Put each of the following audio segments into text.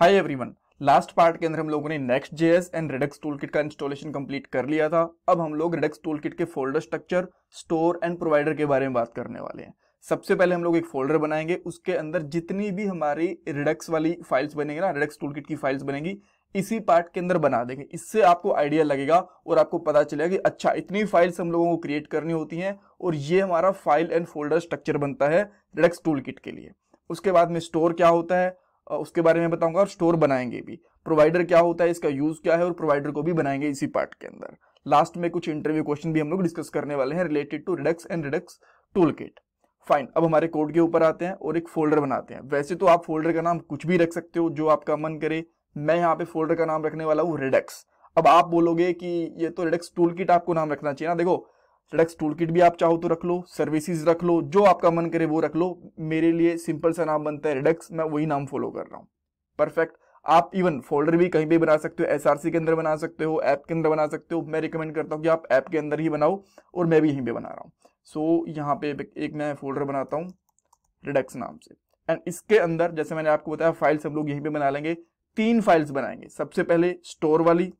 Hi everyone last part के अंदर हम लोगों ने Next JS and Redux tool kit का इंस्टॉलेशन कंप्लीट कर लिया था अब हम लोग रिडक्स टूल किट के folder structure store and provider के बारे में बात करने वाले हैं सबसे पहले हम लोग एक फोल्डर बनाएंगे उसके अंदर जितनी भी हमारी रिडक्स वाली फाइल्स बनेंगे ना रिडक्स टूल किट की फाइल्स बनेगी इसी पार्ट के अंदर बना देंगे इससे आपको आइडिया लगेगा और आपको पता चलेगा कि अच्छा इतनी फाइल्स हम लोगों को क्रिएट करनी होती हैं और ये हमारा फाइल एंड फोल्डर स्ट्रक्चर बनता है रिडक्स टूल किट के लिए उसके बाद में स्टोर क्या होता है उसके बारे में बताऊंगा और स्टोर बनाएंगे भी प्रोवाइडर क्या होता है इसका यूज क्या है और प्रोवाइडर को भी बनाएंगे इसी पार्ट के अंदर लास्ट में कुछ इंटरव्यू क्वेश्चन भी हम लोग डिस्कस करने वाले हैं related to Redux and Redux tool kit fine अब हमारे कोड के ऊपर आते हैं और एक फोल्डर बनाते हैं वैसे तो आप फोल्डर का नाम कुछ भी रख सकते हो जो आपका मन करे मैं यहाँ पे फोल्डर का नाम रखने वाला हूँ रिडक्स अब आप बोलोगे कि ये तो रिडक्स टूल किट आपको नाम रखना चाहिए ना देखो सड़क्स टूल किट भी आप चाहो तो रख लो सर्विसेज रख लो जो आपका मन करे वो रख लो मेरे लिए सिंपल सा नाम बनता है रिडक्स मैं वही नाम फॉलो कर रहा हूँ परफेक्ट आप इवन फोल्डर भी कहीं भी बना सकते हो एसआरसी के अंदर बना सकते हो ऐप के अंदर बना सकते हो मैं रिकमेंड करता हूँ कि आप ऐप के अंदर ही बनाओ और मैं भी यहीं पर बना रहा हूँ सो so, यहाँ पे एक मैं फोल्डर बनाता हूँ रिडक्स नाम से एंड इसके अंदर जैसे मैंने आपको बताया फाइल्स हम लोग यहीं पे बना लेंगे तीन फाइल्स बनाएंगे सबसे पहले स्टोर वाली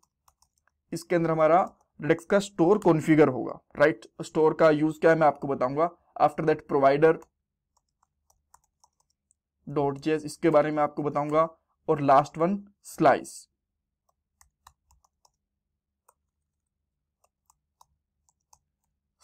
इसके अंदर हमारा लिनक्स का स्टोर कॉन्फ़िगर होगा राइट स्टोर का यूज क्या है मैं आपको बताऊंगा आफ्टर दैट प्रोवाइडर डॉट जेस इसके बारे में आपको बताऊंगा और last one slice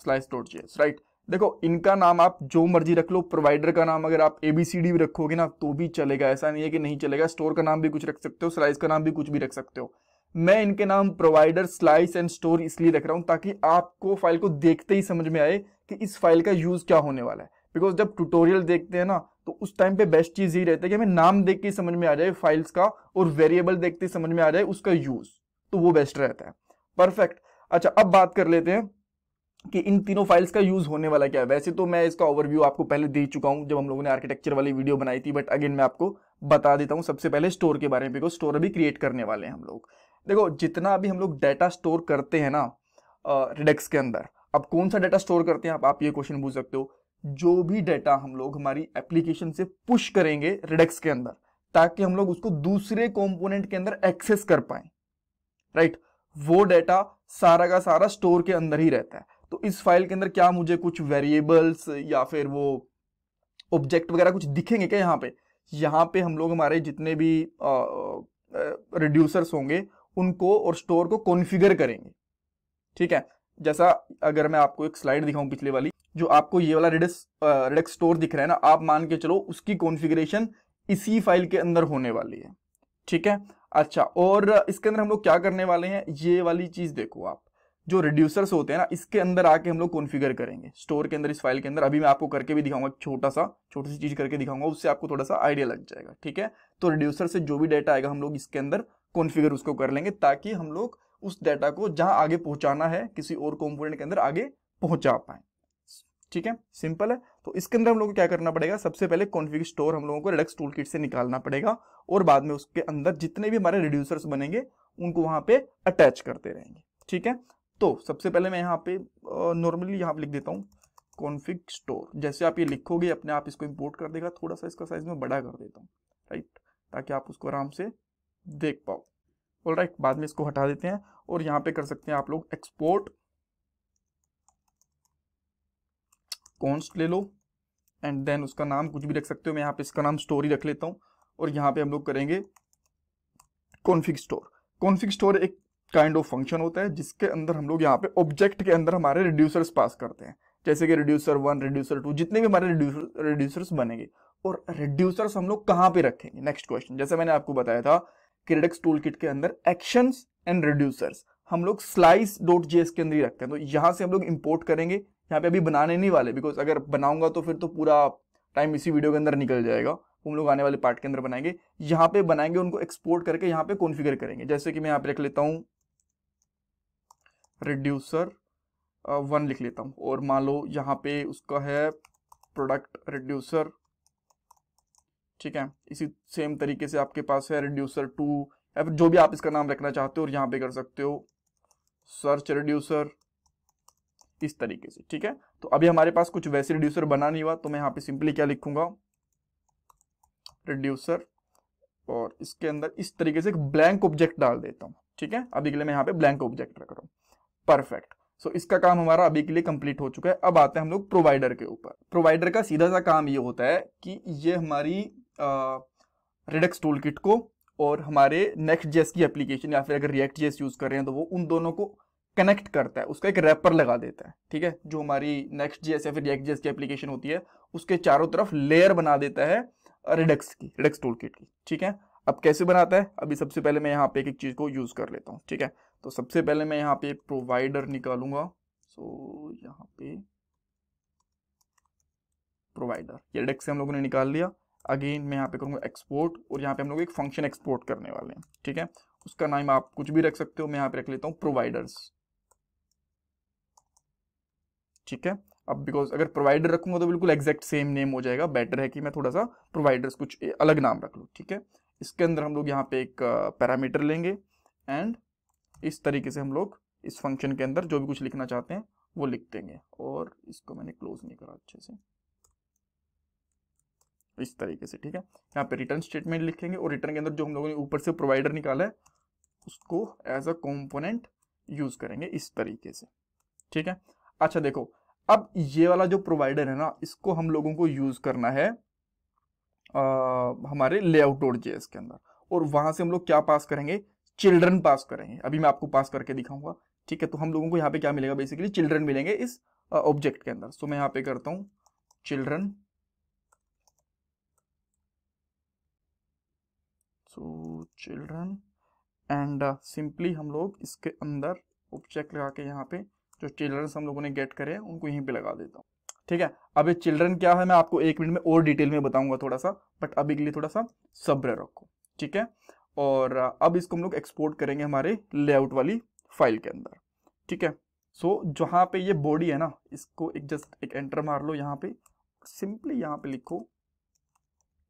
slice dot JS right देखो इनका नाम आप जो मर्जी रख लो प्रोवाइडर का नाम अगर आप एबीसीडी भी रखोगे ना तो भी चलेगा ऐसा नहीं है कि नहीं चलेगा स्टोर का नाम भी कुछ रख सकते हो स्लाइस का नाम भी कुछ भी रख सकते हो मैं इनके नाम प्रोवाइडर स्लाइस एंड स्टोर इसलिए रख रहा हूं ताकि आपको फाइल को देखते ही समझ में आए कि इस फाइल का यूज़ क्या होने वाला है बिकॉज जब ट्यूटोरियल देखते हैं ना तो उस टाइम पे बेस्ट चीज़ यही रहता है कि हमें नाम देख के समझ में आ जाए फाइल्स का और वेरिएबल देखते समझ में आ जाए उसका यूज़ तो वो बेस्ट रहता है परफेक्ट अच्छा अब बात कर लेते हैं कि इन तीनों फाइल्स का यूज़ होने वाला क्या है वैसे तो मैं इसका ओवरव्यू आपको पहले दे चुका हूं जब हम लोगों ने आर्किटेक्चर वाली वीडियो बनाई थी बट अगेन मैं आपको बता देता हूँ सबसे पहले स्टोर के बारे में बिकॉज स्टोर अभी क्रिएट करने वाले हैं हम लोग देखो जितना भी हम लोग डाटा स्टोर करते हैं ना रिडेक्स के अंदर अब कौन सा डाटा स्टोर करते हैं आप आप ये क्वेश्चन पूछ सकते हो जो भी डाटा हम लोग हमारी एप्लीकेशन से पुश करेंगे रिडेक्स के अंदर ताकि हम लोग उसको दूसरे कंपोनेंट के अंदर एक्सेस कर पाए राइट वो डाटा सारा का सारा स्टोर के अंदर ही रहता है तो इस फाइल के अंदर क्या मुझे कुछ वेरिएबल्स या फिर वो ऑब्जेक्ट वगैरह कुछ दिखेंगे क्या यहाँ पे यहाँ पे हम लोग हमारे जितने भी रिड्यूसर्स होंगे उनको और स्टोर को कॉन्फ़िगर करेंगे ठीक है जैसा अगर मैं आपको एक स्लाइड दिखाऊं पिछले वाली जो आपको ये वाला रिडक्स रिडक्स स्टोर दिख रहा है ना आप मान के चलो उसकी कॉन्फ़िगरेशन इसी फाइल के अंदर होने वाली है ठीक है अच्छा और इसके अंदर हम लोग क्या करने वाले हैं ये वाली चीज़ देखो आप जो रिड्यूसर्स होते हैं ना इसके अंदर आके हम लोग कॉन्फिगर करेंगे स्टोर के अंदर इस फाइल के अंदर अभी मैं आपको करके भी दिखाऊंगा छोटा सा छोटी सी चीज करके दिखाऊंगा उससे आपको थोड़ा सा आइडिया लग जाएगा ठीक है तो रिड्यूसर से जो भी डाटा आएगा हम लोग इसके अंदर कॉन्फ़िगर उसको कर लेंगे ताकि हम लोग उस डाटा को जहां आगे पहुंचाना है किसी और कंपोनेंट के अंदर आगे पहुंचा पाए ठीक है सिंपल है तो इसके अंदर हम लोग को क्या करना पड़ेगा सबसे पहले कॉन्फ़िग स्टोर हम लोगों को रिडक्स टूल से निकालना पड़ेगा और बाद में उसके अंदर जितने भी हमारे रिड्यूसर्स बनेंगे उनको वहां पे अटैच करते रहेंगे ठीक है तो सबसे पहले मैं यहाँ पे नॉर्मली यहाँ लिख देता हूँ कॉन्फिग स्टोर जैसे आप ये लिखोगे अपने आप इसको इम्पोर्ट कर देगा थोड़ा सा इसका साइज में बड़ा कर देता हूँ राइट ताकि आप उसको आराम से देख पाओ ऑल राइट बाद में इसको हटा देते हैं और यहाँ पे कर सकते हैं आप लोग एक्सपोर्ट कॉन्स्ट ले लो एंड देन उसका नाम कुछ भी रख सकते हो मैं यहां पे इसका नाम स्टोरी रख लेता हूं और यहाँ पे हम लोग करेंगे कॉन्फिग स्टोर कॉन्फिग स्टोर एक काइंड ऑफ फंक्शन होता है जिसके अंदर हम लोग यहाँ पे ऑब्जेक्ट के अंदर हमारे रिड्यूसर्स पास करते हैं जैसे कि रिड्यूसर वन रिड्यूसर टू जितने भी हमारे रिड्यूसर्स बनेंगे और रिड्यूसर्स हम लोग कहाँ पे रखेंगे नेक्स्ट क्वेश्चन जैसे मैंने आपको बताया था क्रेडक्स टूल किट के अंदर एक्शन एंड रिड्यूसर्स हम लोग स्लाइस डॉट जी के अंदर ही रखते हैं तो यहाँ से हम लोग इम्पोर्ट करेंगे यहाँ पे अभी बनाने नहीं वाले बिकॉज अगर बनाऊंगा तो फिर तो पूरा टाइम इसी वीडियो के अंदर निकल जाएगा हम लोग आने वाले पार्ट के अंदर बनाएंगे यहाँ पे बनाएंगे उनको एक्सपोर्ट करके यहाँ पे कॉन्फिगर करेंगे जैसे कि मैं यहाँ पे लिख लेता हूँ रिड्यूसर वन uh, लिख लेता हूँ और मान लो यहाँ पे उसका है प्रोडक्ट रिड्यूसर ठीक है इसी सेम तरीके से आपके पास है रिड्यूसर टू या फिर जो भी आप इसका नाम रखना चाहते हो और यहाँ पे कर सकते हो सर्च रिड्यूसर इस तरीके से ठीक है तो अभी हमारे पास कुछ वैसे रिड्यूसर बना नहीं हुआ तो मैं यहां पे सिंपली क्या लिखूंगा रिड्यूसर और इसके अंदर इस तरीके से एक ब्लैंक ऑब्जेक्ट डाल देता हूं ठीक है अभी के लिए मैं यहाँ पे ब्लैंक ऑब्जेक्ट रख रहा हूं परफेक्ट सो so, इसका काम हमारा अभी के लिए कंप्लीट हो चुका है अब आते हैं हम लोग प्रोवाइडर के ऊपर प्रोवाइडर का सीधा सा काम ये होता है कि ये हमारी रिडक्स टूल किट को और हमारे नेक्स्ट जेस की एप्लीकेशन या फिर अगर रिएक्ट जेस यूज़ कर रहे हैं तो वो उन दोनों को कनेक्ट करता है उसका एक रैपर लगा देता है ठीक है जो हमारी नेक्स्ट जेस या फिर रिएक्ट जेस की एप्लीकेशन होती है उसके चारों तरफ लेयर बना देता है रिडक्स की रिडक्स टूल किट की ठीक है अब कैसे बनाता है अभी सबसे पहले मैं यहाँ पे एक एक चीज़ को यूज़ कर लेता हूँ ठीक है तो सबसे पहले मैं यहाँ पे एक प्रोवाइडर निकालूंगा सो यहाँ पे प्रोवाइडर ये रिडक्स हम लोगों ने निकाल लिया अगेन मैं यहाँ पे करूँगा एक्सपोर्ट और यहाँ पे हम लोग एक फंक्शन एक्सपोर्ट करने वाले हैं ठीक है उसका नाम आप कुछ भी रख सकते हो मैं यहाँ पे रख लेता हूँ प्रोवाइडर्स ठीक है अब बिकॉज अगर प्रोवाइडर रखूंगा तो बिल्कुल एग्जैक्ट सेम नेम हो जाएगा बेटर है कि मैं थोड़ा सा प्रोवाइडर्स कुछ अलग नाम रख लूँ ठीक है इसके अंदर हम लोग यहाँ पे एक पैरामीटर लेंगे एंड इस तरीके से हम लोग इस फंक्शन के अंदर जो भी कुछ लिखना चाहते हैं वो लिख देंगे और इसको मैंने क्लोज नहीं करा अच्छे से तो इस तरीके से ठीक है यहाँ पे रिटर्न स्टेटमेंट लिखेंगे और रिटर्न के अंदर जो हम लोगों ने ऊपर से प्रोवाइडर निकाला है उसको एज अ कॉम्पोनेंट यूज करेंगे इस तरीके से ठीक है अच्छा देखो अब ये वाला जो प्रोवाइडर है ना इसको हम लोगों को यूज करना है आ, हमारे लेआउट डॉट जेस के अंदर और वहां से हम लोग क्या पास करेंगे चिल्ड्रन पास करेंगे अभी मैं आपको पास करके दिखाऊंगा ठीक है तो हम लोगों को यहाँ पे क्या मिलेगा बेसिकली चिल्ड्रन मिलेंगे इस ऑब्जेक्ट के अंदर सो मैं यहाँ पे करता हूँ children so children and simply हम लोग इसके अंदर ऑब्जेक्ट लगा के यहाँ पे जो चिल्ड्रन हम लोगों ने गेट करे उनको यहीं पे लगा देता हूँ ठीक है अब ये चिल्ड्रन क्या है मैं आपको एक मिनट में और डिटेल में बताऊंगा थोड़ा सा बट अभी के लिए थोड़ा सा सब्र रखो ठीक है और uh, अब इसको हम लोग एक्सपोर्ट करेंगे हमारे लेआउट वाली फाइल के अंदर ठीक है सो so, जहाँ पे ये बॉडी है ना इसको एक जस्ट एक एंटर मार लो यहाँ पे सिंपली यहाँ पे लिखो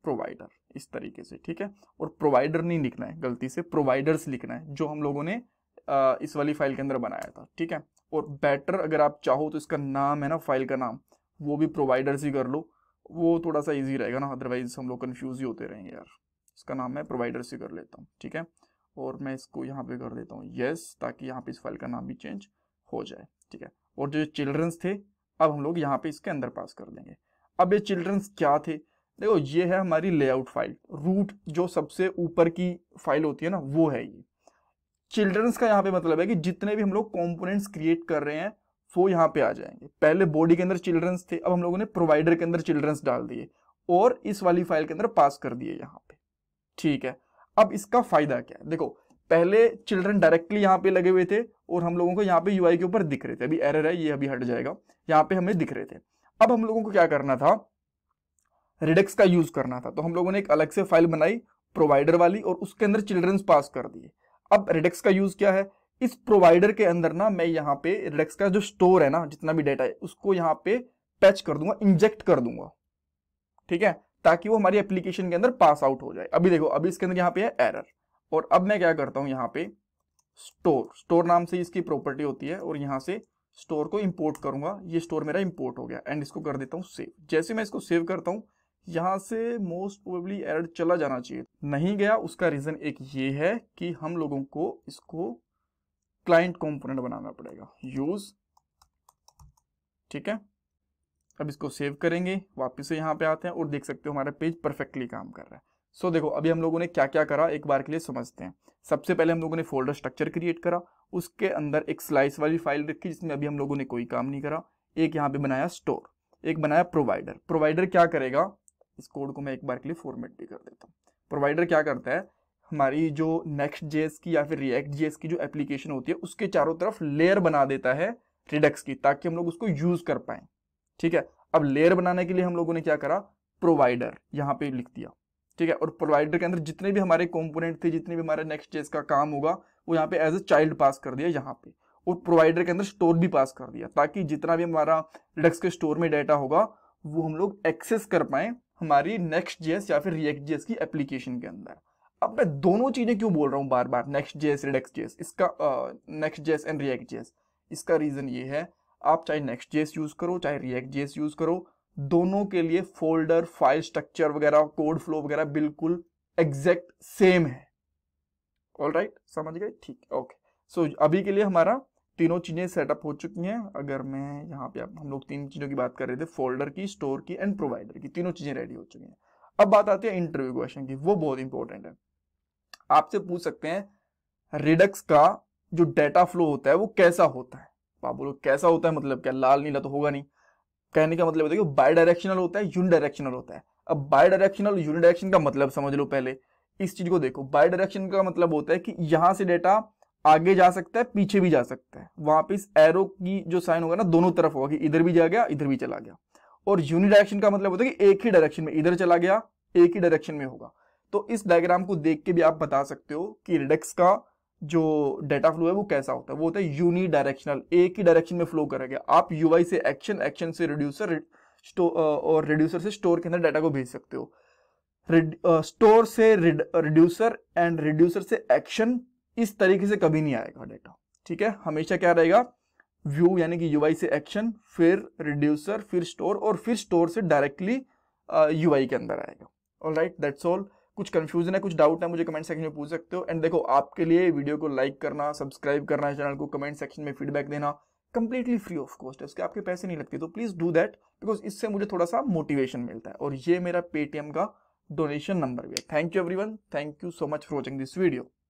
प्रोवाइडर इस तरीके से ठीक है और प्रोवाइडर नहीं लिखना है गलती से प्रोवाइडर्स लिखना है जो हम लोगों ने आ, इस वाली फाइल के अंदर बनाया था ठीक है और बेटर अगर आप चाहो तो इसका नाम है ना फाइल का नाम वो भी प्रोवाइडर्स ही कर लो वो थोड़ा सा ईजी रहेगा ना अदरवाइज हम लोग कन्फ्यूज ही होते रहेंगे यार इसका नाम मैं प्रोवाइडर से कर लेता हूँ ठीक है और मैं इसको यहाँ पे कर देता हूँ येस ताकि यहाँ पे इस फाइल का नाम भी चेंज हो जाए ठीक है और जो चिल्ड्रंस थे अब हम लोग यहाँ पे इसके अंदर पास कर देंगे अब ये चिल्ड्रंस क्या थे देखो ये है हमारी लेआउट फाइल रूट जो सबसे ऊपर की फाइल होती है ना वो है ये चिल्ड्रंस का यहाँ पे मतलब है कि जितने भी हम लोग कॉम्पोनेंट्स क्रिएट कर रहे हैं वो यहाँ पे आ जाएंगे पहले बॉडी के अंदर चिल्ड्रंस थे अब हम लोगों ने प्रोवाइडर के अंदर चिल्ड्रंस डाल दिए और इस वाली फाइल के अंदर पास कर दिए यहाँ पे ठीक है अब इसका फायदा क्या है देखो पहले चिल्ड्रन डायरेक्टली यहाँ पे लगे हुए थे और हम लोगों को यहाँ पे यूआई के ऊपर दिख रहे थे अभी एरर है ये अभी हट जाएगा यहाँ पे हमें दिख रहे थे अब हम लोगों को क्या करना था रिडक्स का यूज करना था तो हम लोगों ने एक अलग से फाइल बनाई प्रोवाइडर वाली और उसके अंदर चिल्ड्रंस पास कर दिए अब रिडक्स का यूज क्या है इस प्रोवाइडर के अंदर ना मैं यहाँ पे रिडक्स का जो स्टोर है ना जितना भी डेटा है उसको यहाँ पे पैच कर दूंगा इंजेक्ट कर दूंगा ठीक है ताकि वो हमारी एप्लीकेशन के अंदर पास आउट हो जाए अभी देखो अभी इसके अंदर यहाँ पे है एरर और अब मैं क्या करता हूँ यहाँ पे स्टोर स्टोर नाम से इसकी प्रॉपर्टी होती है और यहाँ से स्टोर को इम्पोर्ट करूंगा ये स्टोर मेरा इम्पोर्ट हो गया एंड इसको कर देता हूँ सेव जैसे मैं इसको सेव करता हूँ यहाँ से मोस्ट प्रोबेबली एरर चला जाना चाहिए नहीं गया उसका रीज़न एक ये है कि हम लोगों को इसको क्लाइंट कंपोनेंट बनाना पड़ेगा यूज ठीक है अब इसको सेव करेंगे वापस से यहाँ पे आते हैं और देख सकते हो हमारा पेज परफेक्टली काम कर रहा है सो so, देखो अभी हम लोगों ने क्या क्या करा एक बार के लिए समझते हैं सबसे पहले हम लोगों ने फोल्डर स्ट्रक्चर क्रिएट करा उसके अंदर एक स्लाइस वाली फाइल रखी जिसमें अभी हम लोगों ने कोई काम नहीं करा एक यहाँ पे बनाया स्टोर एक बनाया प्रोवाइडर प्रोवाइडर क्या करेगा इस कोड को मैं एक बार के लिए फॉर्मेट भी कर देता हूँ प्रोवाइडर क्या करता है हमारी जो नेक्स्ट जेएस की या फिर रिएक्ट जेएस की जो एप्लीकेशन होती है उसके चारों तरफ लेयर बना देता है रिडक्स की ताकि हम लोग उसको यूज कर पाए ठीक है अब लेयर बनाने के लिए हम लोगों ने क्या करा प्रोवाइडर यहाँ पे लिख दिया ठीक है और प्रोवाइडर के अंदर जितने भी हमारे कॉम्पोनेंट थे जितने भी हमारे नेक्स्ट जेस का काम होगा वो यहाँ पे एज अ चाइल्ड पास कर दिया यहाँ पे और प्रोवाइडर के अंदर स्टोर भी पास कर दिया ताकि जितना भी हमारा रिडक्स के स्टोर में डाटा होगा वो हम लोग एक्सेस कर पाए हमारी नेक्स्ट जेएस या फिर रिएक्ट जेएस की एप्लीकेशन के अंदर अब मैं दोनों चीज़ें क्यों बोल रहा हूँ बार बार नेक्स्ट जेएस रिडेक्स जेएस इसका Next JS and React JS इसका रीज़न ये है आप चाहे नेक्स्ट जेएस यूज़ करो चाहे रिएक्ट जेएस यूज़ करो दोनों के लिए फोल्डर फाइल स्ट्रक्चर वगैरह कोड फ्लो वगैरह बिल्कुल एग्जैक्ट सेम है ऑल राइट right? समझ गए ठीक ओके सो अभी के लिए हमारा तीनों चीज़ें सेटअप हो चुकी हैं अगर मैं यहाँ पे हम लोग तीन चीज़ों की बात कर रहे थे फोल्डर की स्टोर की एंड प्रोवाइडर की तीनों चीज़ें रेडी हो चुकी हैं अब बात आती है इंटरव्यू क्वेश्चन की वो बहुत इंपॉर्टेंट है आपसे पूछ सकते हैं रिडक्स का जो डेटा फ्लो होता है वो कैसा होता है तो आप बोलो कैसा होता है मतलब क्या लाल नीला तो होगा नहीं कहने का मतलब होता बाई डायरेक्शनल होता है यून डायरेक्शनल होता है अब बाई डायरेक्शनल यून डायरेक्शन का मतलब समझ लो पहले इस चीज को देखो बाई डायरेक्शन का मतलब होता है कि यहां से डेटा आगे जा सकता है पीछे भी जा सकता है वहां पर इस एरो की जो साइन होगा ना दोनों तरफ होगा कि इधर भी जा गया इधर भी चला गया और यूनि डायरेक्शन का मतलब होता है कि एक ही डायरेक्शन में इधर चला गया एक ही डायरेक्शन में होगा तो इस डायग्राम को देख के भी आप बता सकते हो कि रिडेक्स का जो डेटा फ्लो है वो कैसा होता है वो होता है यूनि डायरेक्शनल एक ही डायरेक्शन में फ्लो करेगा आप यूआई से एक्शन एक्शन से रिड्यूसर और रिड्यूसर से स्टोर के अंदर डाटा को भेज सकते हो स्टोर से रिड्यूसर एंड रिड्यूसर से एक्शन इस तरीके से कभी नहीं आएगा डेटा ठीक है हमेशा क्या रहेगा व्यू यानी कि यूआई से एक्शन फिर रिड्यूसर फिर स्टोर और फिर स्टोर से डायरेक्टली यूआई के अंदर आएगा ऑल राइट दैट्स ऑल कुछ कंफ्यूजन है कुछ डाउट है मुझे कमेंट सेक्शन में पूछ सकते हो एंड देखो आपके लिए वीडियो को लाइक करना सब्सक्राइब करना चैनल को कमेंट सेक्शन में फीडबैक देना कंप्लीटली फ्री ऑफ कॉस्ट है उसके आपके पैसे नहीं लगते तो प्लीज़ डू दैट बिकॉज इससे मुझे थोड़ा सा मोटिवेशन मिलता है और ये मेरा पेटीएम का डोनेशन नंबर भी है thank you one thank you so much for watching this video